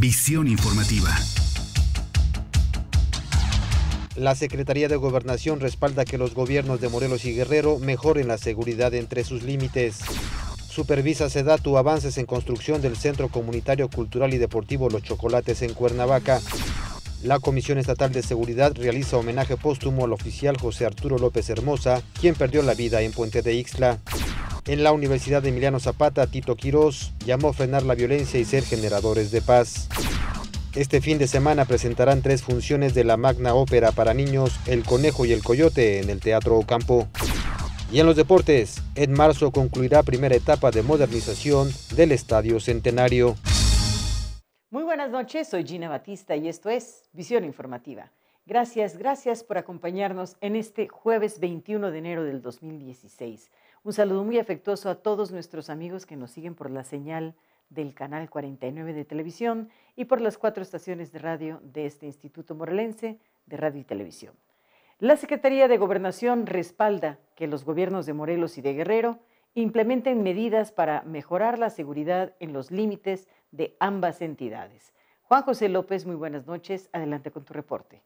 Visión informativa. La Secretaría de Gobernación respalda que los gobiernos de Morelos y Guerrero mejoren la seguridad entre sus límites. Supervisa SEDATU avances en construcción del Centro Comunitario Cultural y Deportivo Los Chocolates en Cuernavaca. La Comisión Estatal de Seguridad realiza homenaje póstumo al oficial José Arturo López Hermosa, quien perdió la vida en Puente de Ixtla. En la Universidad de Emiliano Zapata, Tito Quirós llamó a frenar la violencia y ser generadores de paz. Este fin de semana presentarán tres funciones de la magna ópera para niños El Conejo y el Coyote en el Teatro Ocampo. Y en los deportes, en marzo concluirá primera etapa de modernización del Estadio Centenario. Muy buenas noches, soy Gina Batista y esto es Visión Informativa. Gracias, gracias por acompañarnos en este jueves 21 de enero del 2016. Un saludo muy afectuoso a todos nuestros amigos que nos siguen por la señal del canal 49 de televisión y por las cuatro estaciones de radio de este Instituto Morelense de Radio y Televisión. La Secretaría de Gobernación respalda que los gobiernos de Morelos y de Guerrero implementen medidas para mejorar la seguridad en los límites de ambas entidades. Juan José López, muy buenas noches. Adelante con tu reporte.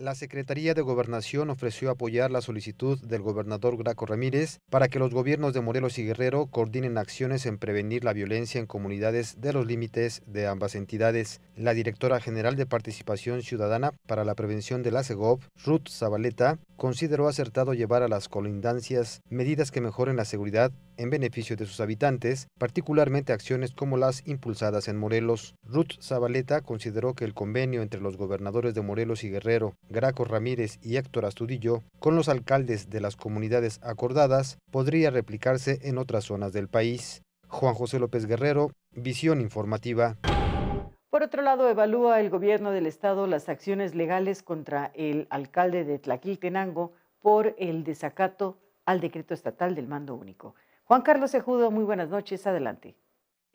La Secretaría de Gobernación ofreció apoyar la solicitud del gobernador Graco Ramírez para que los gobiernos de Morelos y Guerrero coordinen acciones en prevenir la violencia en comunidades de los límites de ambas entidades. La directora general de Participación Ciudadana para la Prevención de la SEGOV, Ruth Zabaleta, consideró acertado llevar a las colindancias medidas que mejoren la seguridad en beneficio de sus habitantes, particularmente acciones como las impulsadas en Morelos. Ruth Zabaleta consideró que el convenio entre los gobernadores de Morelos y Guerrero, Graco Ramírez y Héctor Astudillo, con los alcaldes de las comunidades acordadas, podría replicarse en otras zonas del país. Juan José López Guerrero, Visión Informativa. Por otro lado, evalúa el gobierno del estado las acciones legales contra el alcalde de Tlaquiltenango por el desacato al decreto estatal del mando único. Juan Carlos Ejudo, muy buenas noches, adelante.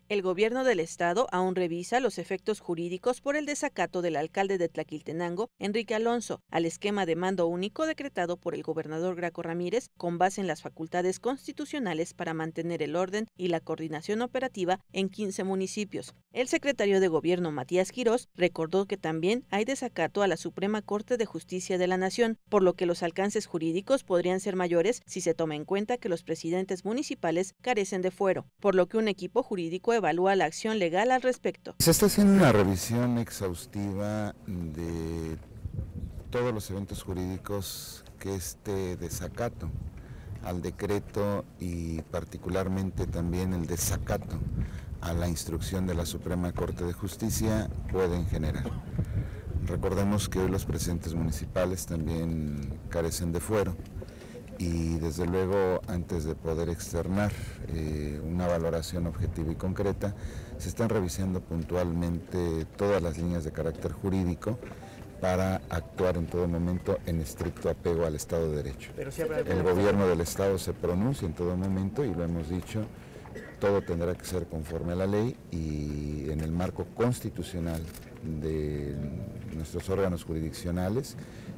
El gobierno del estado aún revisa los efectos jurídicos por el desacato del alcalde de Tlaquiltenango, Enrique Alonso, al esquema de mando único decretado por el gobernador Graco Ramírez con base en las facultades constitucionales para mantener el orden y la coordinación operativa en 15 municipios. El secretario de gobierno Matías Quirós recordó que también hay desacato a la Suprema Corte de Justicia de la Nación, por lo que los alcances jurídicos podrían ser mayores si se toma en cuenta que los presidentes municipales carecen de fuero, por lo que un equipo jurídico evalúa la acción legal al respecto. Se está haciendo una revisión exhaustiva de todos los eventos jurídicos que este desacato al decreto y particularmente también el desacato a la instrucción de la Suprema Corte de Justicia pueden generar. Recordemos que hoy los presidentes municipales también carecen de fuero y desde luego antes de poder externar eh, una valoración objetiva y concreta, se están revisando puntualmente todas las líneas de carácter jurídico para actuar en todo momento en estricto apego al Estado de Derecho. El gobierno del Estado se pronuncia en todo momento y lo hemos dicho, todo tendrá que ser conforme a la ley y en el marco constitucional de nuestros órganos jurisdiccionales.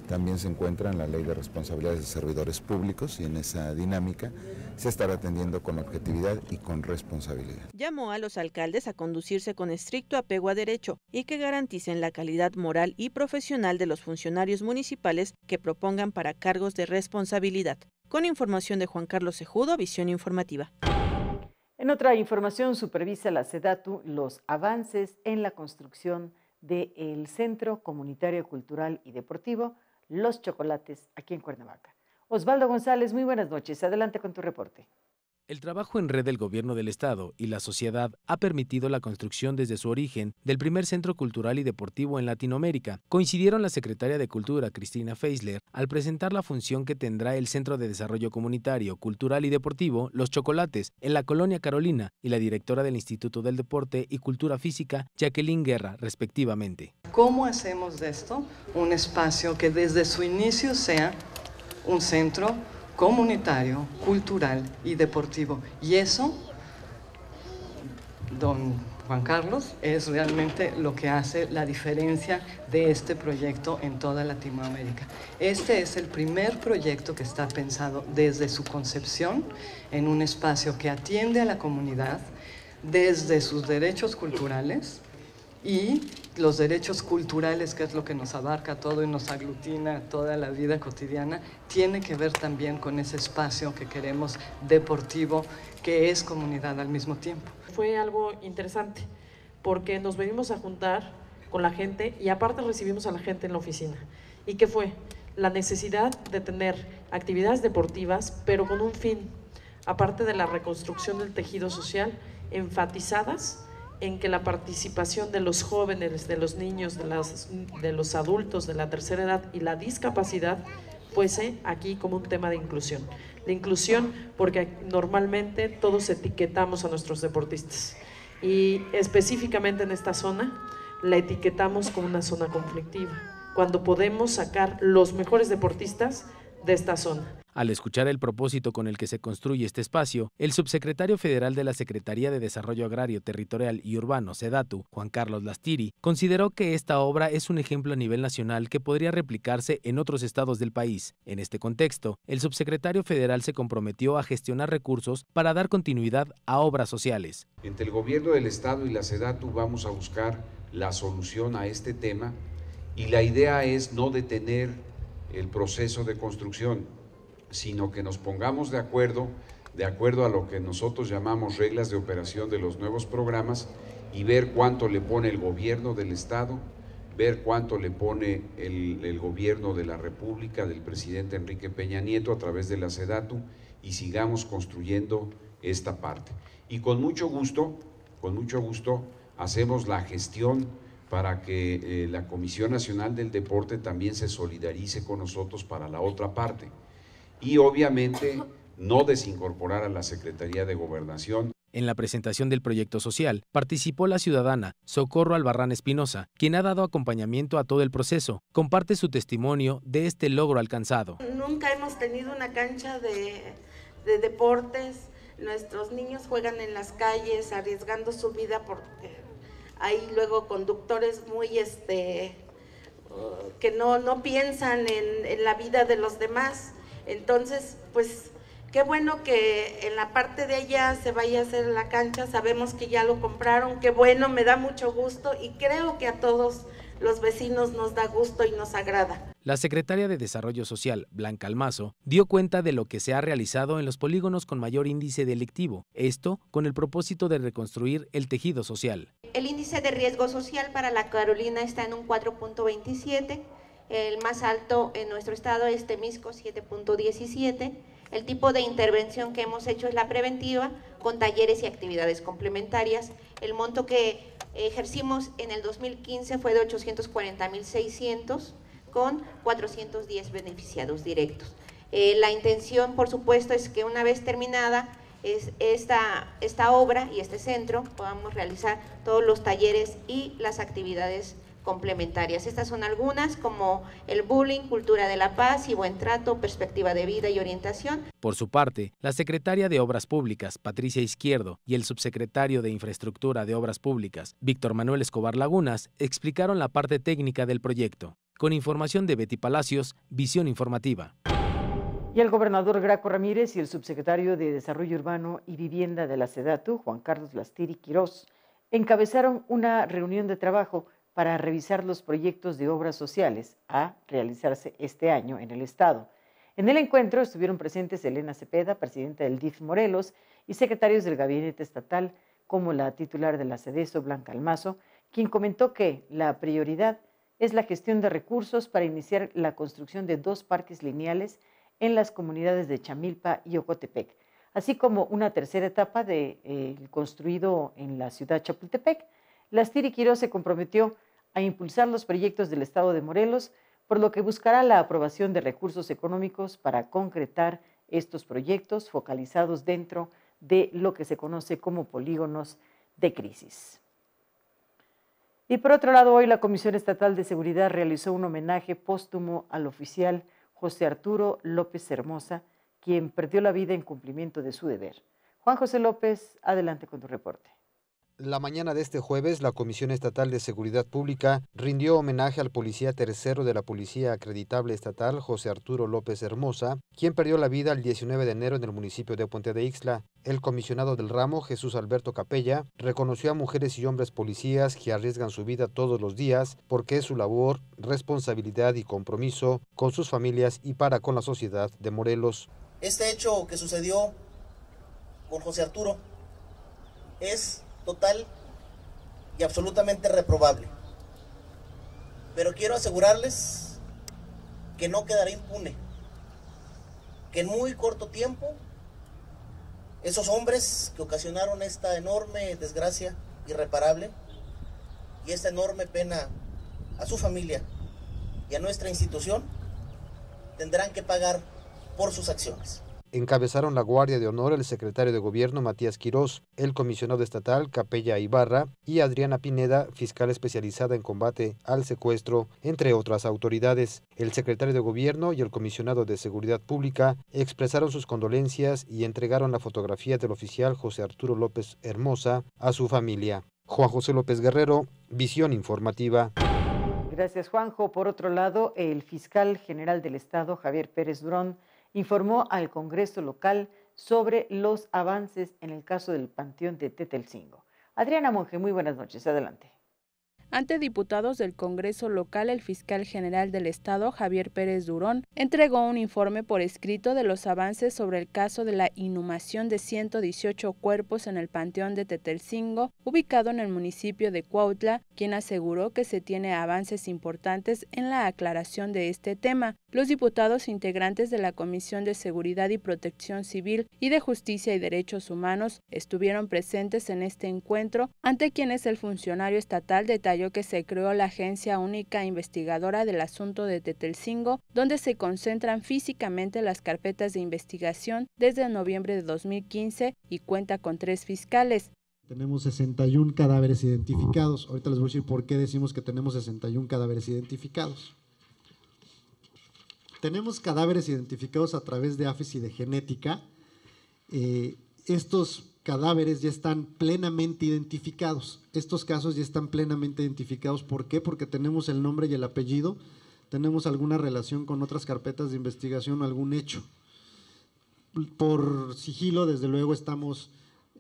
También se encuentra en la Ley de Responsabilidades de Servidores Públicos y en esa dinámica se estará atendiendo con objetividad y con responsabilidad. Llamó a los alcaldes a conducirse con estricto apego a derecho y que garanticen la calidad moral y profesional de los funcionarios municipales que propongan para cargos de responsabilidad. Con información de Juan Carlos Ejudo Visión Informativa. En otra información, supervisa la SEDATU los avances en la construcción del Centro Comunitario Cultural y Deportivo los chocolates aquí en Cuernavaca. Osvaldo González, muy buenas noches. Adelante con tu reporte. El trabajo en red del gobierno del Estado y la sociedad ha permitido la construcción desde su origen del primer centro cultural y deportivo en Latinoamérica. Coincidieron la secretaria de Cultura, Cristina Feisler, al presentar la función que tendrá el Centro de Desarrollo Comunitario, Cultural y Deportivo Los Chocolates en la colonia Carolina y la directora del Instituto del Deporte y Cultura Física, Jacqueline Guerra, respectivamente. ¿Cómo hacemos de esto un espacio que desde su inicio sea un centro comunitario, cultural y deportivo. Y eso, don Juan Carlos, es realmente lo que hace la diferencia de este proyecto en toda Latinoamérica. Este es el primer proyecto que está pensado desde su concepción en un espacio que atiende a la comunidad desde sus derechos culturales y los derechos culturales, que es lo que nos abarca todo y nos aglutina toda la vida cotidiana, tiene que ver también con ese espacio que queremos deportivo, que es comunidad al mismo tiempo. Fue algo interesante, porque nos venimos a juntar con la gente y aparte recibimos a la gente en la oficina. ¿Y qué fue? La necesidad de tener actividades deportivas, pero con un fin, aparte de la reconstrucción del tejido social, enfatizadas en que la participación de los jóvenes, de los niños, de, las, de los adultos de la tercera edad y la discapacidad fuese aquí como un tema de inclusión. La inclusión porque normalmente todos etiquetamos a nuestros deportistas y específicamente en esta zona la etiquetamos como una zona conflictiva, cuando podemos sacar los mejores deportistas de esta zona. Al escuchar el propósito con el que se construye este espacio, el subsecretario federal de la Secretaría de Desarrollo Agrario, Territorial y Urbano, SEDATU, Juan Carlos Lastiri, consideró que esta obra es un ejemplo a nivel nacional que podría replicarse en otros estados del país. En este contexto, el subsecretario federal se comprometió a gestionar recursos para dar continuidad a obras sociales. Entre el gobierno del estado y la SEDATU vamos a buscar la solución a este tema y la idea es no detener el proceso de construcción, sino que nos pongamos de acuerdo, de acuerdo a lo que nosotros llamamos reglas de operación de los nuevos programas y ver cuánto le pone el gobierno del Estado, ver cuánto le pone el, gobierno de la República, del presidente Enrique Peña Nieto a través de la SEDATU y sigamos construyendo esta parte. Y con mucho gusto, con mucho gusto, hacemos la gestión para que eh, la Comisión Nacional del Deporte también se solidarice con nosotros para la otra parte. Y obviamente no desincorporar a la Secretaría de Gobernación. En la presentación del proyecto social participó la ciudadana Socorro Albarrán Espinosa, quien ha dado acompañamiento a todo el proceso. Comparte su testimonio de este logro alcanzado. Nunca hemos tenido una cancha de, deportes. Nuestros niños juegan en las calles arriesgando su vida por hay luego conductores muy, este, uh, que no, no piensan en, en, la vida de los demás. Entonces, pues qué bueno que en la parte de allá se vaya a hacer la cancha, sabemos que ya lo compraron, qué bueno, me da mucho gusto y creo que a todos los vecinos nos da gusto y nos agrada. La secretaria de Desarrollo Social, Blanca Almazo, dio cuenta de lo que se ha realizado en los polígonos con mayor índice delictivo, esto con el propósito de reconstruir el tejido social. El índice de riesgo social para la Carolina está en un 4.27, el más alto en nuestro estado es Temisco 7.17, el tipo de intervención que hemos hecho es la preventiva con talleres y actividades complementarias, el monto que ejercimos en el 2015 fue de 840.600 con 410 beneficiados directos. Eh, la intención, por supuesto, es que una vez terminada es esta, esta obra y este centro podamos realizar todos los talleres y las actividades complementarias. Estas son algunas como el bullying, cultura de la paz y buen trato, perspectiva de vida y orientación. Por su parte, la secretaria de Obras Públicas, Patricia Izquierdo, y el subsecretario de Infraestructura de Obras Públicas, Víctor Manuel Escobar Lagunas, explicaron la parte técnica del proyecto. Con información de Betty Palacios, Visión Informativa. Y el gobernador Graco Ramírez y el subsecretario de Desarrollo Urbano y Vivienda de la SEDATU, Juan Carlos Lastiri Quirós, encabezaron una reunión de trabajo para revisar los proyectos de obras sociales a realizarse este año en el Estado. En el encuentro estuvieron presentes Elena Cepeda, presidenta del DIF Morelos, y secretarios del gabinete estatal, como la titular de la CEDESO, Blanca Almazo, quien comentó que la prioridad es la gestión de recursos para iniciar la construcción de dos parques lineales en las comunidades de Chamilpa y Ocotepec, así como una tercera etapa de eh, construido en la ciudad de Chapultepec, Lastiri Quirós se comprometió a impulsar los proyectos del Estado de Morelos, por lo que buscará la aprobación de recursos económicos para concretar estos proyectos focalizados dentro de lo que se conoce como polígonos de crisis. Y por otro lado, hoy la Comisión Estatal de Seguridad realizó un homenaje póstumo al oficial José Arturo López Hermosa, quien perdió la vida en cumplimiento de su deber. Juan José López, adelante con tu reporte. La mañana de este jueves, la Comisión Estatal de Seguridad Pública rindió homenaje al policía tercero de la Policía Acreditable Estatal, José Arturo López Hermosa, quien perdió la vida el 19 de enero en el municipio de Puente de Ixla. El comisionado del ramo, Jesús Alberto Capella, reconoció a mujeres y hombres policías que arriesgan su vida todos los días porque es su labor, responsabilidad y compromiso con sus familias y para con la sociedad de Morelos. Este hecho que sucedió con José Arturo es total y absolutamente reprobable. Pero quiero asegurarles que no quedará impune, que en muy corto tiempo esos hombres que ocasionaron esta enorme desgracia irreparable y esta enorme pena a su familia y a nuestra institución, tendrán que pagar por sus acciones encabezaron la Guardia de Honor el secretario de Gobierno Matías Quirós, el comisionado estatal Capella Ibarra y Adriana Pineda, fiscal especializada en combate al secuestro, entre otras autoridades. El secretario de Gobierno y el comisionado de Seguridad Pública expresaron sus condolencias y entregaron la fotografía del oficial José Arturo López Hermosa a su familia. Juan José López Guerrero, Visión Informativa. Gracias, Juanjo. Por otro lado, el fiscal general del Estado, Javier Pérez Durón, informó al Congreso local sobre los avances en el caso del Panteón de Tetelcingo. Adriana Monge, muy buenas noches, adelante. Ante diputados del Congreso local, el fiscal general del Estado, Javier Pérez Durón, entregó un informe por escrito de los avances sobre el caso de la inhumación de 118 cuerpos en el Panteón de Tetelcingo, ubicado en el municipio de Cuautla, quien aseguró que se tiene avances importantes en la aclaración de este tema. Los diputados integrantes de la Comisión de Seguridad y Protección Civil y de Justicia y Derechos Humanos estuvieron presentes en este encuentro, ante quienes el funcionario estatal detalló que se creó la Agencia Única Investigadora del Asunto de Tetelcingo, donde se concentran físicamente las carpetas de investigación desde noviembre de 2015 y cuenta con tres fiscales. Tenemos 61 cadáveres identificados. Ahorita les voy a decir por qué decimos que tenemos 61 cadáveres identificados. Tenemos cadáveres identificados a través de AFIS y de genética. Eh, estos cadáveres ya están plenamente identificados. Estos casos ya están plenamente identificados. ¿Por qué? Porque tenemos el nombre y el apellido, tenemos alguna relación con otras carpetas de investigación algún hecho. Por sigilo, desde luego, estamos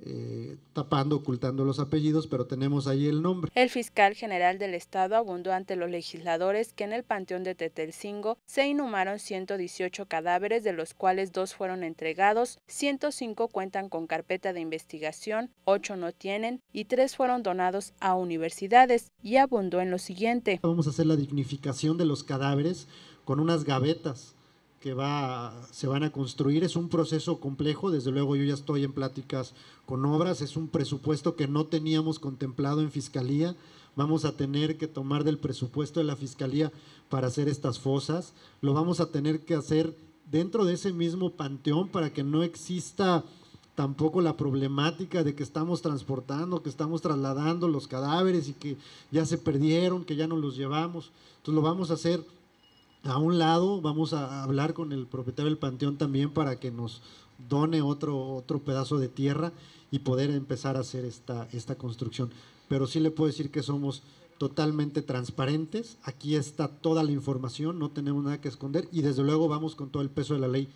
eh, tapando, ocultando los apellidos, pero tenemos ahí el nombre. El fiscal general del estado abundó ante los legisladores que en el panteón de Tetelcingo se inhumaron 118 cadáveres, de los cuales dos fueron entregados, 105 cuentan con carpeta de investigación, 8 no tienen y 3 fueron donados a universidades. Y abundó en lo siguiente. Vamos a hacer la dignificación de los cadáveres con unas gavetas que se van a construir. Es un proceso complejo, desde luego yo ya estoy en pláticas con obras, es un presupuesto que no teníamos contemplado en Fiscalía, vamos a tener que tomar del presupuesto de la Fiscalía para hacer estas fosas, lo vamos a tener que hacer dentro de ese mismo panteón para que no exista tampoco la problemática de que estamos transportando, que estamos trasladando los cadáveres y que ya se perdieron, que ya no los llevamos. Entonces lo vamos a hacer a un lado, vamos a hablar con el propietario del panteón también para que nos done otro, otro pedazo de tierra y poder empezar a hacer esta, esta construcción. Pero sí le puedo decir que somos totalmente transparentes, aquí está toda la información, no tenemos nada que esconder y desde luego vamos con todo el peso de la ley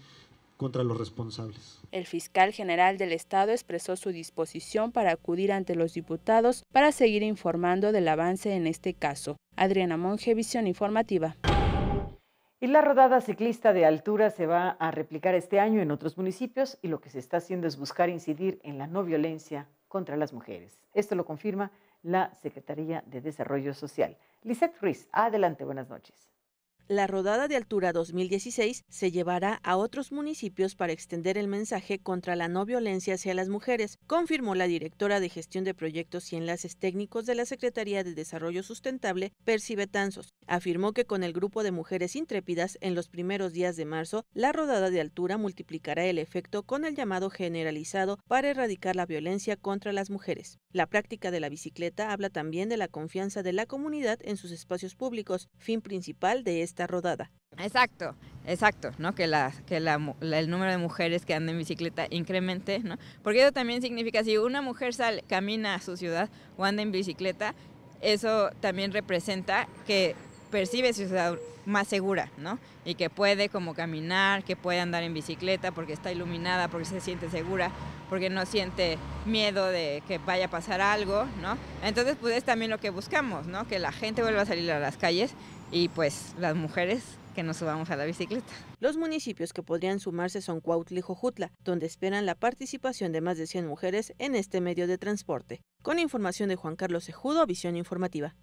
contra los responsables. El fiscal general del Estado expresó su disposición para acudir ante los diputados para seguir informando del avance en este caso. Adriana Monge, Visión Informativa. Y la rodada ciclista de altura se va a replicar este año en otros municipios y lo que se está haciendo es buscar incidir en la no violencia contra las mujeres. Esto lo confirma la Secretaría de Desarrollo Social. Lisette Ruiz, adelante, buenas noches. La rodada de altura 2016 se llevará a otros municipios para extender el mensaje contra la no violencia hacia las mujeres, confirmó la directora de gestión de proyectos y enlaces técnicos de la Secretaría de Desarrollo Sustentable, Percy Betanzos. Afirmó que con el grupo de mujeres intrépidas en los primeros días de marzo, la rodada de altura multiplicará el efecto con el llamado generalizado para erradicar la violencia contra las mujeres. La práctica de la bicicleta habla también de la confianza de la comunidad en sus espacios públicos, fin principal de esta rodada. Exacto, exacto, ¿no? Que, la, que el número de mujeres que andan en bicicleta incremente, ¿no? Porque eso también significa, si una mujer sale, camina a su ciudad o anda en bicicleta, eso también representa que percibe su ciudad más segura, ¿no? Y que puede como caminar, que puede andar en bicicleta porque está iluminada, porque se siente segura, porque no siente miedo de que vaya a pasar algo, ¿no? Entonces, pues es también lo que buscamos, ¿no? Que la gente vuelva a salir a las calles y pues las mujeres que nos subamos a la bicicleta. Los municipios que podrían sumarse son Cuautla y Jojutla, donde esperan la participación de más de 100 mujeres en este medio de transporte. Con información de Juan Carlos Ejudo, Visión Informativa.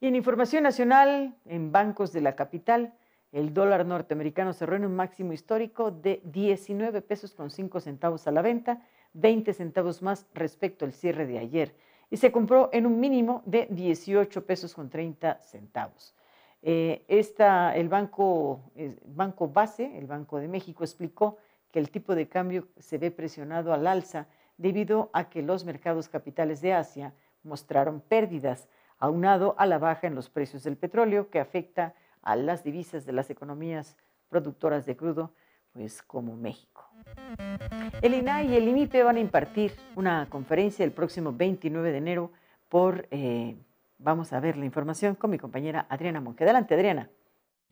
Y en información nacional, en bancos de la capital, el dólar norteamericano cerró en un máximo histórico de 19 pesos con 5 centavos a la venta, 20 centavos más respecto al cierre de ayer y se compró en un mínimo de 18 pesos con 30 centavos. Eh, el banco, banco Base, el Banco de México, explicó que el tipo de cambio se ve presionado al alza debido a que los mercados capitales de Asia mostraron pérdidas, aunado a la baja en los precios del petróleo que afecta a las divisas de las economías productoras de crudo, pues como México. El INAI y el INIPE van a impartir una conferencia el próximo 29 de enero por, eh, vamos a ver la información con mi compañera Adriana Monque. Adelante, Adriana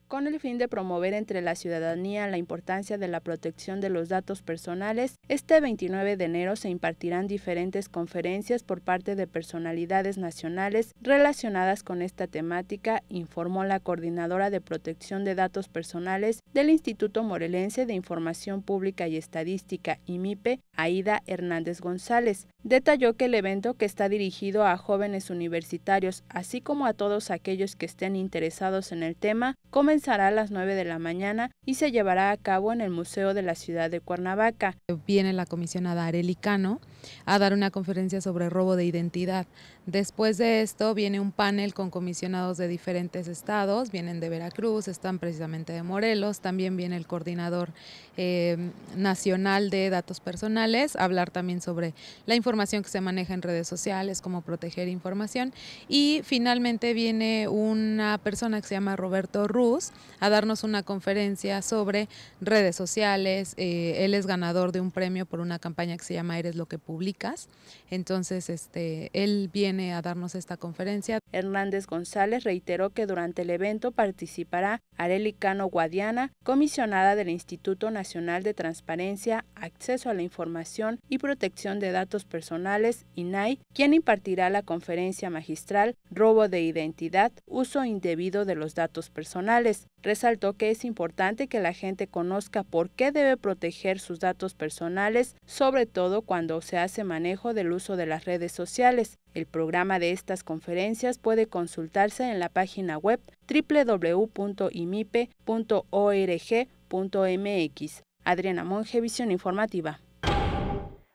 con el fin de promover entre la ciudadanía la importancia de la protección de los datos personales, este 29 de enero se impartirán diferentes conferencias por parte de personalidades nacionales relacionadas con esta temática, informó la coordinadora de protección de datos personales del Instituto Morelense de Información Pública y Estadística, IMIPE, Aida Hernández González. Detalló que el evento que está dirigido a jóvenes universitarios, así como a todos aquellos que estén interesados en el tema, comenzará a las 9 de la mañana y se llevará a cabo en el Museo de la Ciudad de Cuernavaca. Viene la comisionada Arelicano a dar una conferencia sobre robo de identidad. Después de esto viene un panel con comisionados de diferentes estados, vienen de Veracruz, están precisamente de Morelos, también viene el coordinador eh, nacional de datos personales, a hablar también sobre la información que se maneja en redes sociales, cómo proteger información y finalmente viene una persona que se llama Roberto Ruz, a darnos una conferencia sobre redes sociales. Eh, él es ganador de un premio por una campaña que se llama Eres lo que publicas. Entonces, este, él viene a darnos esta conferencia. Hernández González reiteró que durante el evento participará Areli Cano Guadiana, comisionada del Instituto Nacional de Transparencia, Acceso a la Información y Protección de Datos Personales, INAI, quien impartirá la conferencia magistral Robo de Identidad, Uso Indebido de los Datos Personales resaltó que es importante que la gente conozca por qué debe proteger sus datos personales, sobre todo cuando se hace manejo del uso de las redes sociales. El programa de estas conferencias puede consultarse en la página web www.imipe.org.mx. Adriana Monge, Visión Informativa.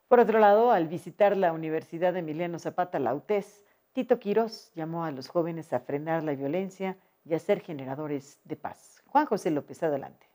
Por otro lado, al visitar la Universidad de Emiliano Zapata, la Tito Quirós llamó a los jóvenes a frenar la violencia y a ser generadores de paz. Juan José López, adelante.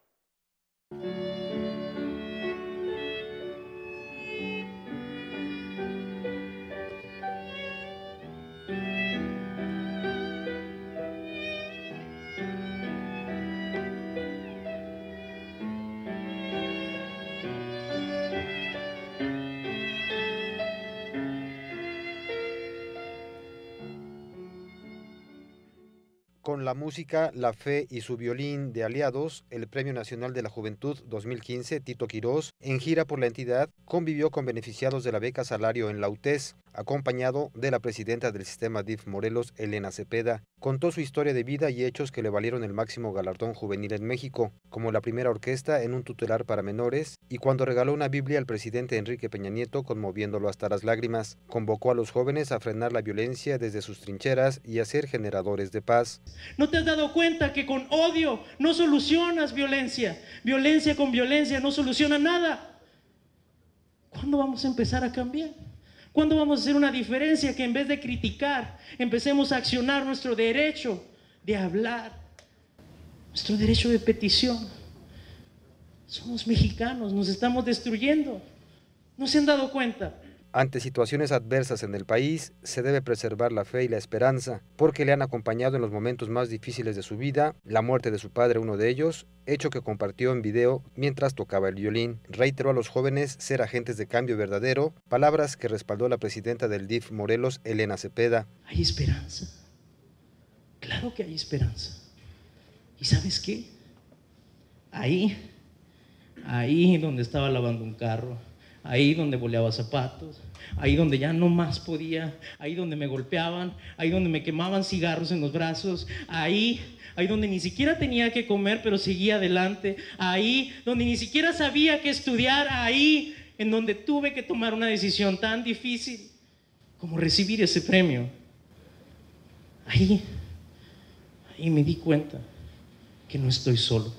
La Música, La Fe y su Violín de Aliados, el Premio Nacional de la Juventud 2015, Tito Quirós, en gira por la entidad, convivió con beneficiados de la beca Salario en la UTES acompañado de la presidenta del sistema DIF Morelos, Elena Cepeda. Contó su historia de vida y hechos que le valieron el máximo galardón juvenil en México, como la primera orquesta en un tutelar para menores y cuando regaló una Biblia al presidente Enrique Peña Nieto conmoviéndolo hasta las lágrimas. Convocó a los jóvenes a frenar la violencia desde sus trincheras y a ser generadores de paz. ¿No te has dado cuenta que con odio no solucionas violencia? Violencia con violencia no soluciona nada. ¿Cuándo vamos a empezar a cambiar? ¿Cuándo vamos a hacer una diferencia que en vez de criticar, empecemos a accionar nuestro derecho de hablar, nuestro derecho de petición? Somos mexicanos, nos estamos destruyendo. ¿No se han dado cuenta? Ante situaciones adversas en el país, se debe preservar la fe y la esperanza, porque le han acompañado en los momentos más difíciles de su vida, la muerte de su padre, uno de ellos, hecho que compartió en video mientras tocaba el violín. Reiteró a los jóvenes ser agentes de cambio verdadero, palabras que respaldó la presidenta del DIF Morelos, Elena Cepeda. Hay esperanza. Claro que hay esperanza. ¿Y sabes qué? Ahí, ahí donde estaba lavando un carro, ahí donde boleaba zapatos, ahí donde ya no más podía, ahí donde me golpeaban, ahí donde me quemaban cigarros en los brazos, ahí, ahí donde ni siquiera tenía que comer, pero seguía adelante, ahí donde ni siquiera sabía que estudiar, ahí en donde tuve que tomar una decisión tan difícil como recibir ese premio. Ahí, ahí me di cuenta que no estoy solo.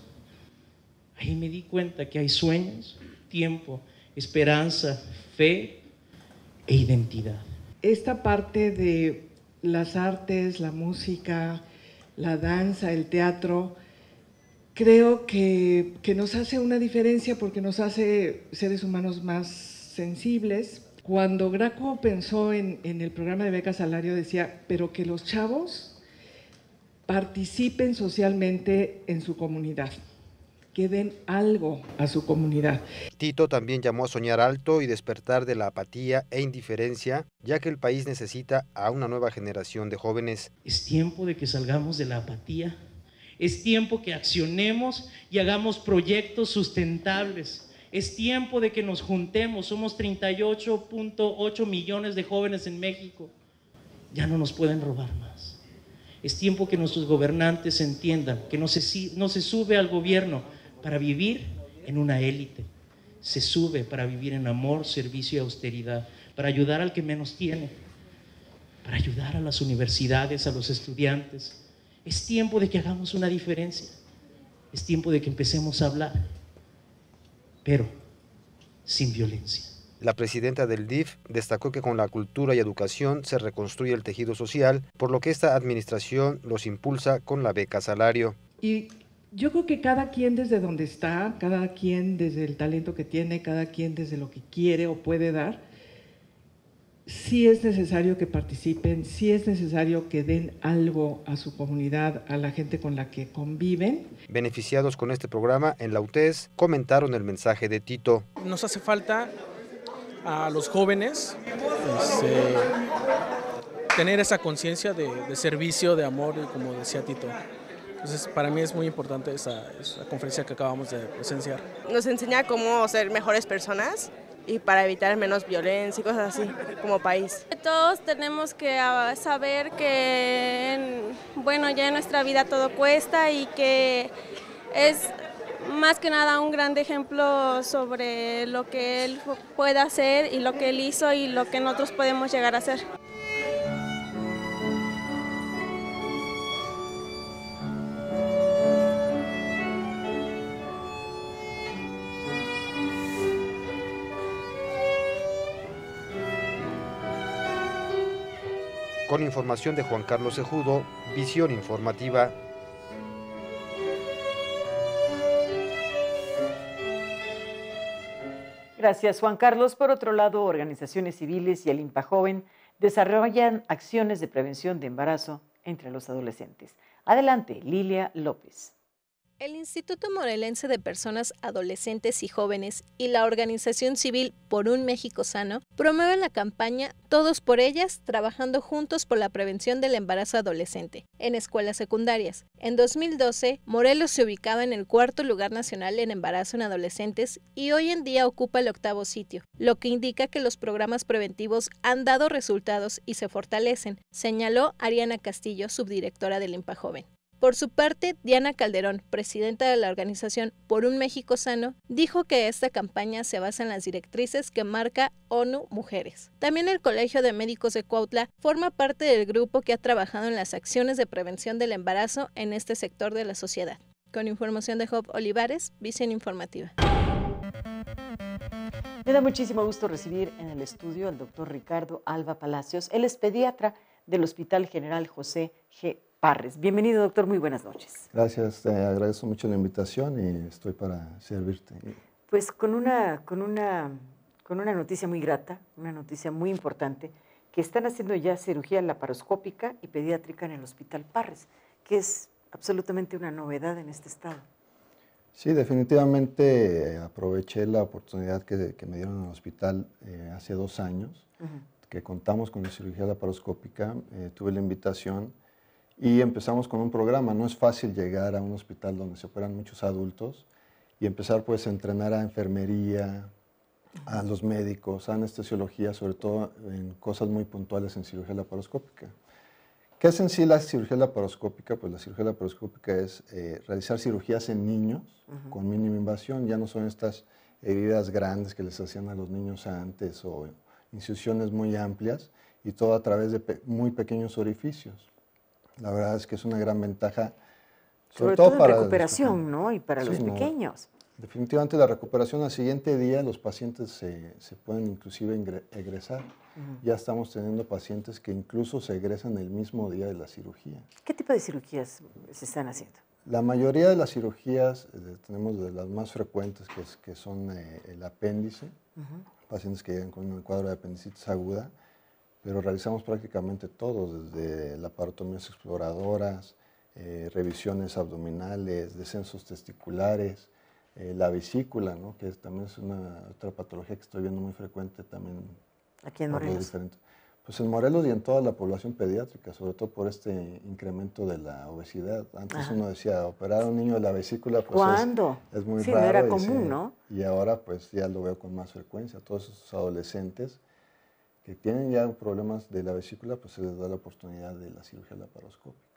Ahí me di cuenta que hay sueños, tiempo esperanza, fe e identidad. Esta parte de las artes, la música, la danza, el teatro, creo que, nos hace una diferencia porque nos hace seres humanos más sensibles. Cuando Graco pensó en, en el programa de becas salario decía, pero que los chavos participen socialmente en su comunidad que den algo a su comunidad. Tito también llamó a soñar alto y despertar de la apatía e indiferencia, ya que el país necesita a una nueva generación de jóvenes. Es tiempo de que salgamos de la apatía, es tiempo que accionemos y hagamos proyectos sustentables. Es tiempo de que nos juntemos. Somos 38.8 millones de jóvenes en México. Ya no nos pueden robar más. Es tiempo que nuestros gobernantes entiendan que no se, no se sube al gobierno, para vivir en una élite. Se sube para vivir en amor, servicio y austeridad, para ayudar al que menos tiene, para ayudar a las universidades, a los estudiantes. Es tiempo de que hagamos una diferencia. Es tiempo de que empecemos a hablar, pero sin violencia. La presidenta del DIF destacó que con la cultura y educación se reconstruye el tejido social, por lo que esta administración los impulsa con la beca salario. Y yo creo que cada quien desde donde está, cada quien desde el talento que tiene, cada quien desde lo que quiere o puede dar, sí es necesario que participen, sí es necesario que den algo a su comunidad, a la gente con la que conviven. Beneficiados con este programa en la UTES comentaron el mensaje de Tito. Nos hace falta a los jóvenes este, tener esa conciencia de servicio, de amor, como decía Tito. Entonces, para mí es muy importante esa, conferencia que acabamos de presenciar. Nos enseña cómo ser mejores personas y para evitar menos violencia y cosas así como país. Todos tenemos que ah, saber que, bueno, ya en nuestra vida todo cuesta y que es más que nada un gran ejemplo sobre lo que él puede hacer y lo que él hizo y lo que nosotros podemos llegar a hacer. con información de Juan Carlos Ejudo, Visión Informativa. Gracias, Juan Carlos. Por otro lado, organizaciones civiles y el IMPA Joven desarrollan acciones de prevención de embarazo entre los adolescentes. Adelante, Lilia López. El Instituto Morelense de Personas Adolescentes y Jóvenes y la Organización Civil Por un México Sano promueven la campaña Todos por Ellas, trabajando juntos por la prevención del embarazo adolescente en escuelas secundarias. En 2012, Morelos se ubicaba en el cuarto lugar nacional en embarazo en adolescentes y hoy en día ocupa el octavo sitio, lo que indica que los programas preventivos han dado resultados y se fortalecen, señaló Ariana Castillo, subdirectora del IMPA Joven. Por su parte, Diana Calderón, presidenta de la organización Por un México Sano, dijo que esta campaña se basa en las directrices que marca ONU Mujeres. También el Colegio de Médicos de Cuautla forma parte del grupo que ha trabajado en las acciones de prevención del embarazo en este sector de la sociedad. Con información de Job Olivares, Visión Informativa. Me da muchísimo gusto recibir en el estudio al doctor Ricardo Alba Palacios. Él es pediatra del Hospital General José G. Parres. Bienvenido, doctor. Muy buenas noches. Gracias. Te eh, agradezco mucho la invitación y estoy para servirte. Pues con una, con una, con una noticia muy grata, una noticia muy importante, que están haciendo ya cirugía laparoscópica y pediátrica en el Hospital Parres, que es absolutamente una novedad en este estado. Sí, definitivamente eh, aproveché la oportunidad que, me dieron en el hospital eh, hace dos años, que contamos con la cirugía laparoscópica. tuve la invitación y empezamos con un programa. No es fácil llegar a un hospital donde se operan muchos adultos y empezar pues a entrenar a enfermería, a los médicos, a anestesiología, sobre todo en cosas muy puntuales en cirugía laparoscópica. ¿Qué es en sí la cirugía laparoscópica? Pues la cirugía laparoscópica es eh, realizar cirugías en niños con mínima invasión. Ya no son estas heridas grandes que les hacían a los niños antes o incisiones muy amplias y todo a través de muy pequeños orificios. La verdad es que es una gran ventaja. Sobre, todo, para la recuperación, ¿no? Y para los pequeños. Definitivamente la recuperación al siguiente día los pacientes se, se pueden inclusive egresar. Ya estamos teniendo pacientes que incluso se egresan el mismo día de la cirugía. ¿Qué tipo de cirugías se están haciendo? La mayoría de las cirugías, eh, tenemos de las más frecuentes, que, son eh, el apéndice, pacientes que llegan con un cuadro de apendicitis aguda, pero realizamos prácticamente todo, desde laparotomías exploradoras, eh, revisiones abdominales, descensos testiculares, eh, la vesícula, ¿no? que también es una otra patología que estoy viendo muy frecuente también. ¿Aquí en Morelos? Pues en Morelos y en toda la población pediátrica, sobre todo por este incremento de la obesidad. Antes uno decía, operar a un niño de la vesícula, pues ¿Cuándo? Es, muy sí, No era común, ¿no? Y ahora pues ya lo veo con más frecuencia. Todos esos adolescentes que tienen ya problemas de la vesícula, pues se les da la oportunidad de la cirugía laparoscópica.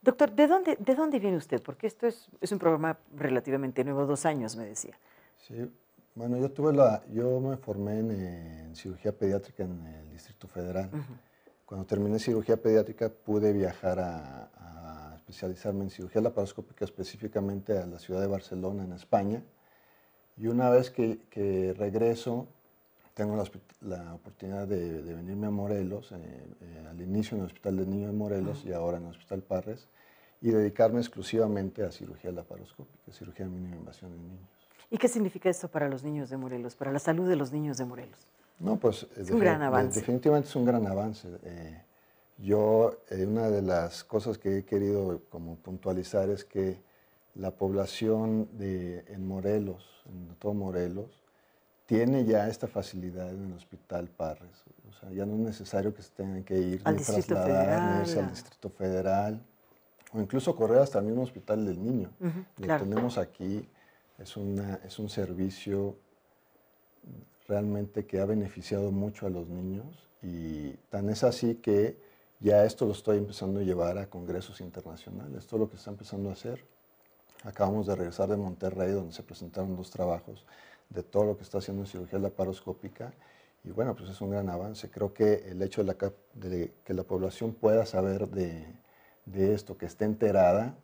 Doctor, ¿de dónde, de dónde viene usted? Porque esto es, un programa relativamente nuevo, dos años me decía. Sí, bueno, yo tuve la, yo me formé en, cirugía pediátrica en el Distrito Federal. Cuando terminé cirugía pediátrica pude viajar a, especializarme en cirugía laparoscópica, específicamente a la ciudad de Barcelona, en España. Y una vez que, que regreso, tengo la, oportunidad de, venirme a Morelos, eh, eh, al inicio en el Hospital de Niños de Morelos y ahora en el Hospital Parres, y dedicarme exclusivamente a cirugía laparoscópica, cirugía de mínima invasión en niños. ¿Y qué significa esto para los niños de Morelos, para la salud de los niños de Morelos? No, pues eh, es un gran avance. definitivamente es un gran avance. yo, una de las cosas que he querido como puntualizar es que la población de, en Morelos, en todo Morelos, tiene ya esta facilidad en el Hospital Parres. O sea, ya no es necesario que se tengan que ir al ni al Distrito Federal o incluso correr hasta el mismo Hospital del Niño. Lo tenemos aquí, es, una, es un servicio realmente que ha beneficiado mucho a los niños y tan es así que ya esto lo estoy empezando a llevar a congresos internacionales, todo lo que está empezando a hacer. Acabamos de regresar de Monterrey donde se presentaron dos trabajos de todo lo que está haciendo en cirugía laparoscópica. Y bueno, pues es un gran avance. Creo que el hecho de, que la población pueda saber de, esto, que esté enterada,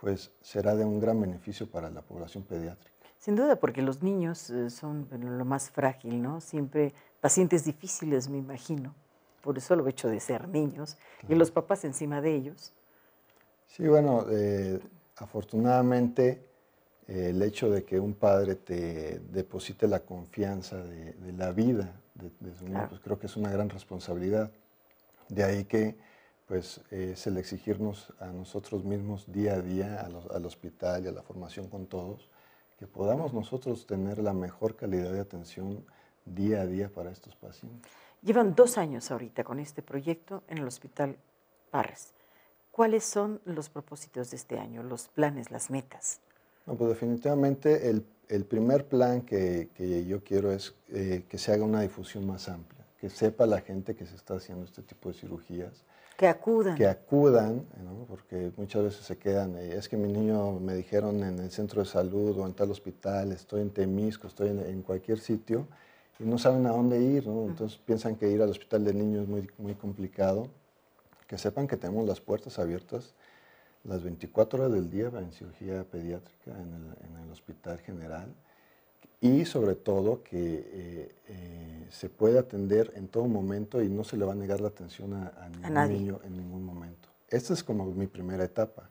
pues será de un gran beneficio para la población pediátrica. Sin duda, porque los niños eh, son lo más frágil, ¿no? Siempre pacientes difíciles, me imagino, por eso lo hecho de ser niños, y los papás encima de ellos. Sí, bueno, eh, afortunadamente el hecho de que un padre te deposite la confianza de, la vida de, su niño, pues creo que es una gran responsabilidad. De ahí que pues es el exigirnos a nosotros mismos día a día, al hospital y a la formación con todos, que podamos nosotros tener la mejor calidad de atención día a día para estos pacientes. Llevan dos años ahorita con este proyecto en el Hospital Parres. ¿Cuáles son los propósitos de este año, los planes, las metas? No, pues definitivamente el, el primer plan que, que, yo quiero es eh, que se haga una difusión más amplia, que sepa la gente que se está haciendo este tipo de cirugías. Que acudan. Que acudan, ¿no? porque muchas veces se quedan, eh, es que mi niño me dijeron en el centro de salud o en tal hospital, estoy en Temisco, estoy en, cualquier sitio, y no saben a dónde ir, ¿no? entonces piensan que ir al hospital de niños es muy, muy complicado. Que sepan que tenemos las puertas abiertas las 24 horas del día en cirugía pediátrica en el, hospital general y sobre todo que eh, eh, se puede atender en todo momento y no se le va a negar la atención a, ningún niño en ningún momento. Esta es como mi primera etapa.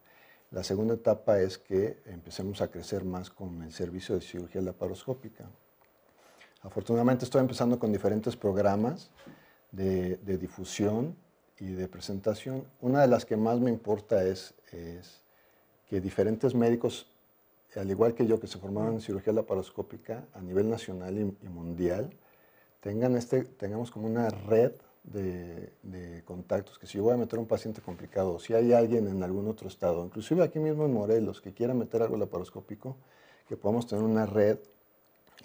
La segunda etapa es que empecemos a crecer más con el servicio de cirugía laparoscópica. Afortunadamente estoy empezando con diferentes programas de, de difusión y de presentación, una de las que más me importa es, es que diferentes médicos, al igual que yo, que se formaron en cirugía laparoscópica a nivel nacional y, mundial, tengan este, tengamos como una red de, de, contactos, que si yo voy a meter un paciente complicado, si hay alguien en algún otro estado, inclusive aquí mismo en Morelos, que quiera meter algo laparoscópico, que podamos tener una red